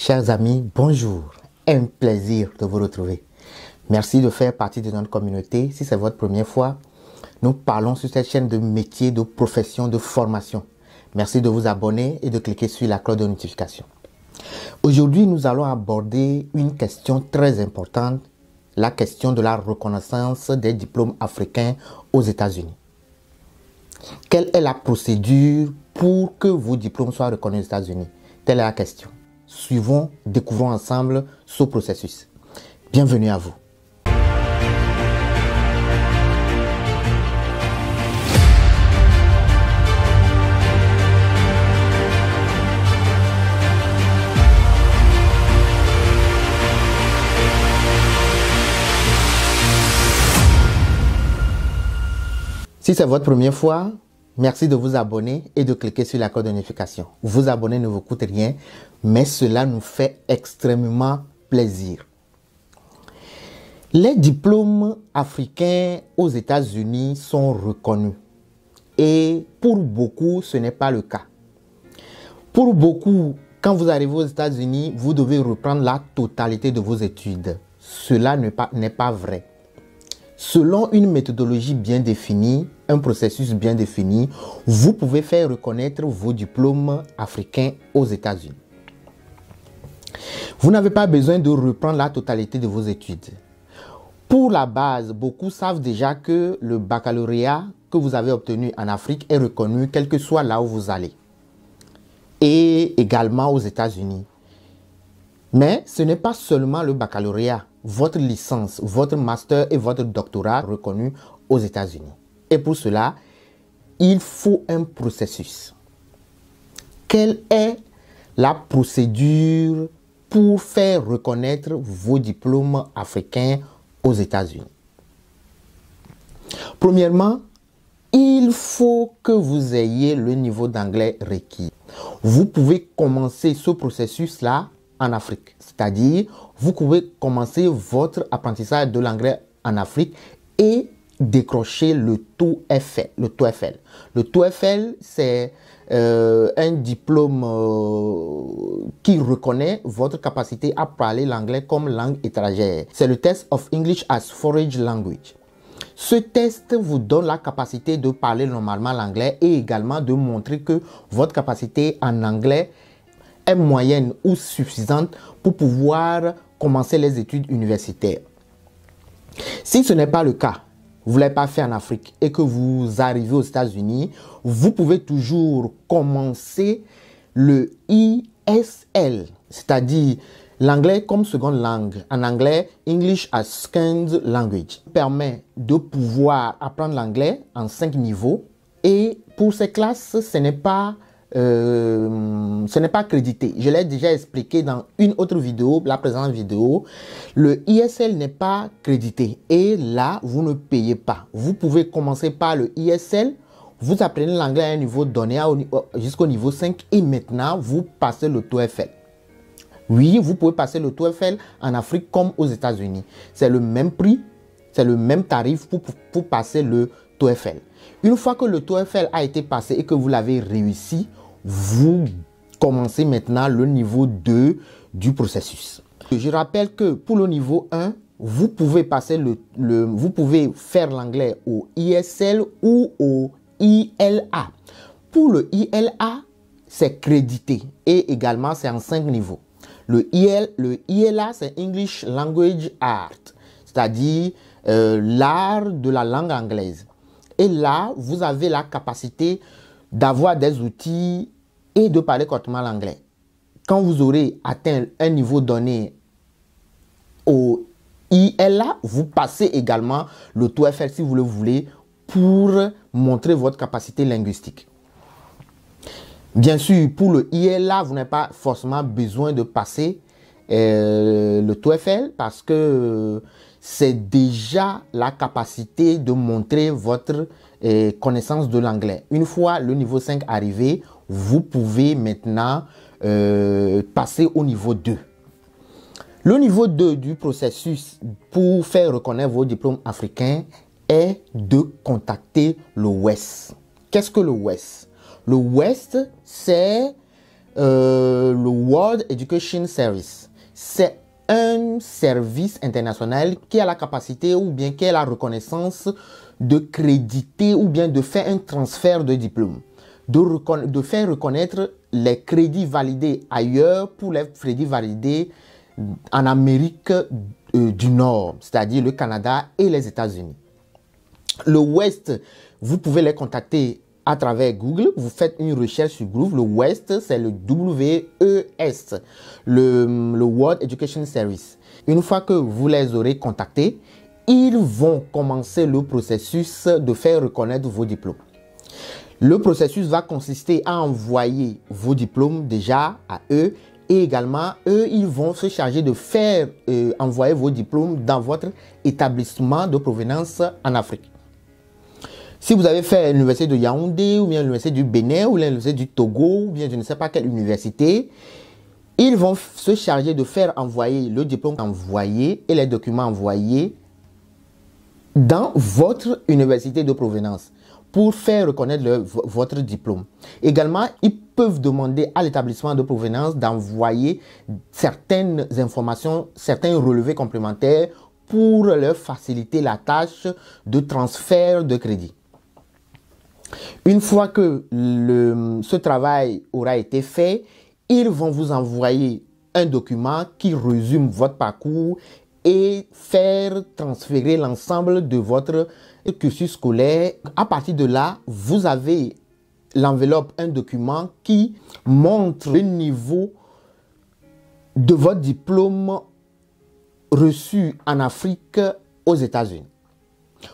Chers amis, bonjour. Un plaisir de vous retrouver. Merci de faire partie de notre communauté. Si c'est votre première fois, nous parlons sur cette chaîne de métiers, de professions, de formation. Merci de vous abonner et de cliquer sur la cloche de notification. Aujourd'hui, nous allons aborder une question très importante, la question de la reconnaissance des diplômes africains aux États-Unis. Quelle est la procédure pour que vos diplômes soient reconnus aux États-Unis Telle est la question. Suivons, découvrons ensemble ce processus. Bienvenue à vous. Si c'est votre première fois, Merci de vous abonner et de cliquer sur la cloche de notification. Vous abonner ne vous coûte rien, mais cela nous fait extrêmement plaisir. Les diplômes africains aux États-Unis sont reconnus. Et pour beaucoup, ce n'est pas le cas. Pour beaucoup, quand vous arrivez aux États-Unis, vous devez reprendre la totalité de vos études. Cela n'est pas, pas vrai. Selon une méthodologie bien définie, un processus bien défini, vous pouvez faire reconnaître vos diplômes africains aux États-Unis. Vous n'avez pas besoin de reprendre la totalité de vos études. Pour la base, beaucoup savent déjà que le baccalauréat que vous avez obtenu en Afrique est reconnu quel que soit là où vous allez. Et également aux États-Unis. Mais ce n'est pas seulement le baccalauréat votre licence, votre master et votre doctorat reconnus aux États-Unis. Et pour cela, il faut un processus. Quelle est la procédure pour faire reconnaître vos diplômes africains aux États-Unis Premièrement, il faut que vous ayez le niveau d'anglais requis. Vous pouvez commencer ce processus-là en Afrique. C'est-à-dire, vous pouvez commencer votre apprentissage de l'anglais en Afrique et décrocher le TOEFL. Le TOEFL, le TOEFL c'est euh, un diplôme euh, qui reconnaît votre capacité à parler l'anglais comme langue étrangère. C'est le test of English as Foreign Language. Ce test vous donne la capacité de parler normalement l'anglais et également de montrer que votre capacité en anglais moyenne ou suffisante pour pouvoir commencer les études universitaires. Si ce n'est pas le cas, vous ne l'avez pas fait en Afrique et que vous arrivez aux États-Unis, vous pouvez toujours commencer le ISL, c'est-à-dire l'anglais comme seconde langue. En anglais, English as Second Language permet de pouvoir apprendre l'anglais en cinq niveaux. Et pour ces classes, ce n'est pas euh, ce n'est pas crédité. Je l'ai déjà expliqué dans une autre vidéo, la présente vidéo. Le ISL n'est pas crédité et là, vous ne payez pas. Vous pouvez commencer par le ISL. Vous apprenez l'anglais à un niveau donné euh, jusqu'au niveau 5 et maintenant, vous passez le TOEFL. Oui, vous pouvez passer le TOEFL en Afrique comme aux États-Unis. C'est le même prix, c'est le même tarif pour, passer le TOEFL. Une fois que le TOEFL a été passé et que vous l'avez réussi, vous commencez maintenant le niveau 2 du processus. Je rappelle que pour le niveau 1, vous pouvez passer le, vous pouvez faire l'anglais au ISL ou au ILA. Pour le ILA, c'est crédité et également c'est en 5 niveaux. Le, IL, le ILA, c'est English Language Art, c'est-à-dire euh, l'art de la langue anglaise. Et là, vous avez la capacité d'avoir des outils et de parler correctement l'anglais. Quand vous aurez atteint un niveau donné au ILA, vous passez également le TOEFL si vous le voulez pour montrer votre capacité linguistique. Bien sûr, pour le ILA, vous n'avez pas forcément besoin de passer euh, le TOEFL parce que c'est déjà la capacité de montrer votre euh, connaissance de l'anglais. Une fois le niveau 5 arrivé, vous pouvez maintenant euh, passer au niveau 2. Le niveau 2 du processus pour faire reconnaître vos diplômes africains est de contacter le West. Qu'est-ce que le West Le West, c'est euh, le World Education Service. C'est un service international qui a la capacité ou bien qui a la reconnaissance de créditer ou bien de faire un transfert de diplôme, de, faire reconnaître les crédits validés ailleurs pour les crédits validés en Amérique euh, du Nord, c'est-à-dire le Canada et les États-Unis. Le West, vous pouvez les contacter à travers Google. Vous faites une recherche sur Groove. Le West, c'est le WES, le, le World Education Service. Une fois que vous les aurez contactés, ils vont commencer le processus de faire reconnaître vos diplômes. Le processus va consister à envoyer vos diplômes déjà à eux et également, eux, ils vont se charger de faire euh, envoyer vos diplômes dans votre établissement de provenance en Afrique. Si vous avez fait l'université de Yaoundé, ou bien l'université du Bénin, ou l'université du Togo, ou bien je ne sais pas quelle université, ils vont se charger de faire envoyer le diplôme envoyé et les documents envoyés dans votre université de provenance pour faire reconnaître votre diplôme. Également, ils peuvent demander à l'établissement de provenance d'envoyer certaines informations, certains relevés complémentaires pour leur faciliter la tâche de transfert de crédit. Une fois que ce travail aura été fait, ils vont vous envoyer un document qui résume votre parcours et faire transférer l'ensemble de votre cursus scolaire. À partir de là, vous avez l'enveloppe, un document qui montre le niveau de votre diplôme reçu en Afrique aux États-Unis.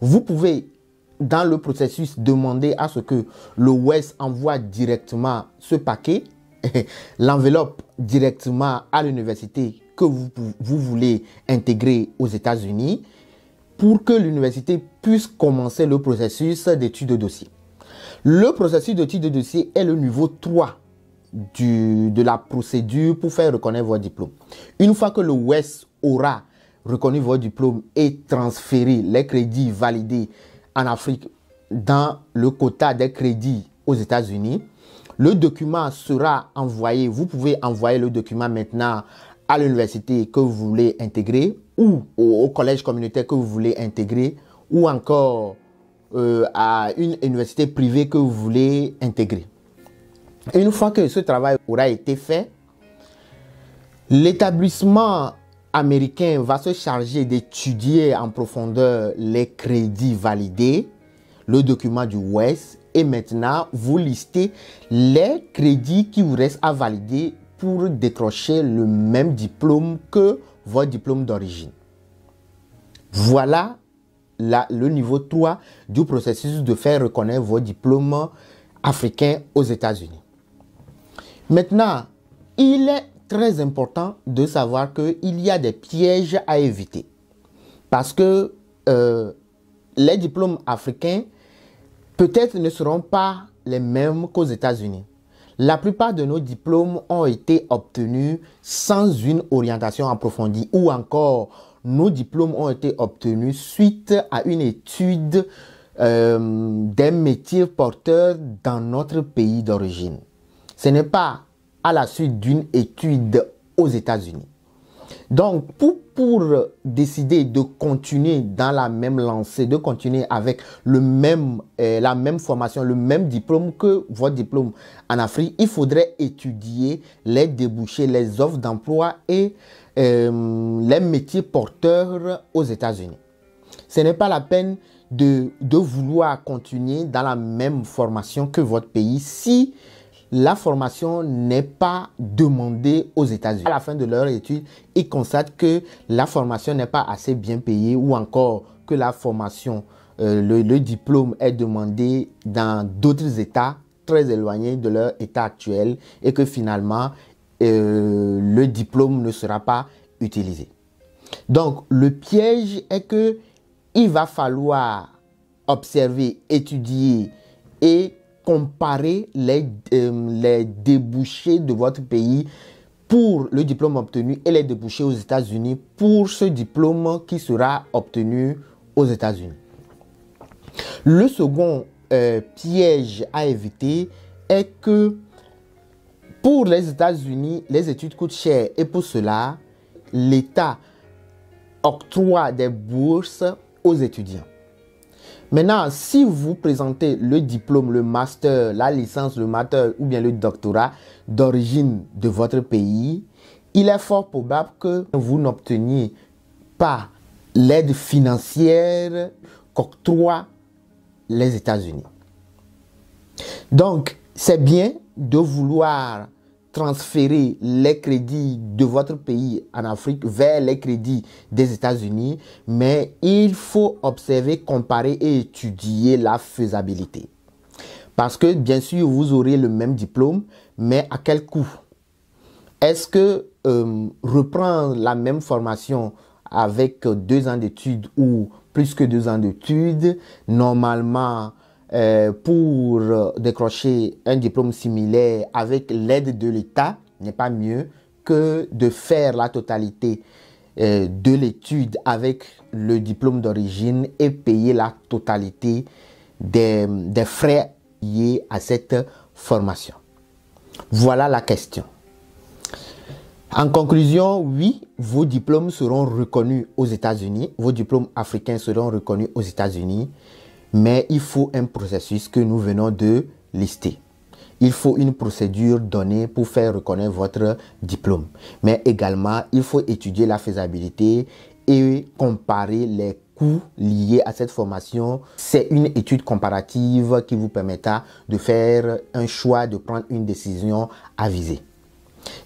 Vous pouvez dans le processus, demander à ce que le West envoie directement ce paquet, l'enveloppe directement à l'université que vous, voulez intégrer aux États-Unis pour que l'université puisse commencer le processus d'étude de dossier. Le processus d'étude de dossier est le niveau 3 de la procédure pour faire reconnaître votre diplôme. Une fois que le West aura reconnu votre diplôme et transféré les crédits validés Afrique dans le quota des crédits aux États-Unis. Le document sera envoyé. Vous pouvez envoyer le document maintenant à l'université que vous voulez intégrer ou au, collège communautaire que vous voulez intégrer ou encore euh, à une université privée que vous voulez intégrer. une fois que ce travail aura été fait, l'établissement américain va se charger d'étudier en profondeur les crédits validés, le document du West, et maintenant vous listez les crédits qui vous restent à valider pour décrocher le même diplôme que votre diplôme d'origine. Voilà le niveau 3 du processus de faire reconnaître vos diplômes africains aux États-Unis. Maintenant, il est très important de savoir qu'il y a des pièges à éviter. Parce que euh, les diplômes africains, peut-être ne seront pas les mêmes qu'aux États-Unis. La plupart de nos diplômes ont été obtenus sans une orientation approfondie ou encore nos diplômes ont été obtenus suite à une étude euh, des métiers porteurs dans notre pays d'origine. Ce n'est pas la suite d'une étude aux États-Unis. Donc, pour, décider de continuer dans la même lancée, de continuer avec le même, euh, la même formation, le même diplôme que votre diplôme en Afrique, il faudrait étudier les débouchés, les offres d'emploi et euh, les métiers porteurs aux États-Unis. Ce n'est pas la peine de, de, vouloir continuer dans la même formation que votre pays si la formation n'est pas demandée aux États-Unis. À la fin de leur étude, ils constatent que la formation n'est pas assez bien payée ou encore que la formation, euh, le, diplôme est demandé dans d'autres États très éloignés de leur État actuel et que finalement, euh, le diplôme ne sera pas utilisé. Donc, le piège est que il va falloir observer, étudier et comparer les, euh, les débouchés de votre pays pour le diplôme obtenu et les débouchés aux États-Unis pour ce diplôme qui sera obtenu aux États-Unis. Le second euh, piège à éviter est que pour les États-Unis, les études coûtent cher et pour cela, l'État octroie des bourses aux étudiants. Maintenant, si vous présentez le diplôme, le master, la licence, le master ou bien le doctorat d'origine de votre pays, il est fort probable que vous n'obteniez pas l'aide financière qu'octroient les États-Unis. Donc, c'est bien de vouloir transférer les crédits de votre pays en Afrique vers les crédits des États-Unis, mais il faut observer, comparer et étudier la faisabilité. Parce que bien sûr, vous aurez le même diplôme, mais à quel coût Est-ce que euh, reprendre la même formation avec deux ans d'études ou plus que deux ans d'études, normalement, euh, pour euh, décrocher un diplôme similaire avec l'aide de l'État n'est pas mieux que de faire la totalité euh, de l'étude avec le diplôme d'origine et payer la totalité des frais liés à cette formation. Voilà la question. En conclusion, oui, vos diplômes seront reconnus aux États-Unis, vos diplômes africains seront reconnus aux États-Unis, mais il faut un processus que nous venons de lister. Il faut une procédure donnée pour faire reconnaître votre diplôme. Mais également, il faut étudier la faisabilité et comparer les coûts liés à cette formation. C'est une étude comparative qui vous permettra de faire un choix, de prendre une décision avisée.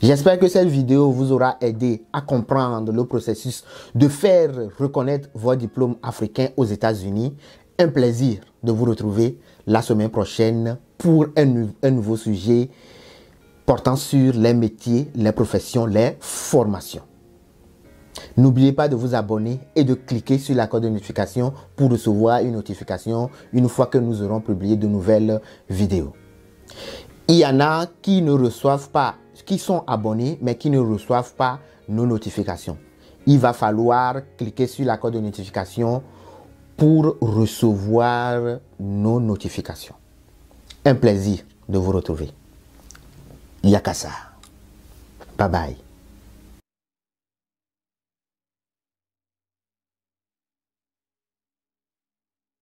J'espère que cette vidéo vous aura aidé à comprendre le processus de faire reconnaître vos diplômes africains aux États-Unis un plaisir de vous retrouver la semaine prochaine pour un, un nouveau sujet portant sur les métiers, les professions, les formations. N'oubliez pas de vous abonner et de cliquer sur la corde de notification pour recevoir une notification une fois que nous aurons publié de nouvelles vidéos. Il y en a qui ne reçoivent pas, qui sont abonnés mais qui ne reçoivent pas nos notifications. Il va falloir cliquer sur la corde de notification pour recevoir nos notifications. Un plaisir de vous retrouver. Yakasa. Bye bye.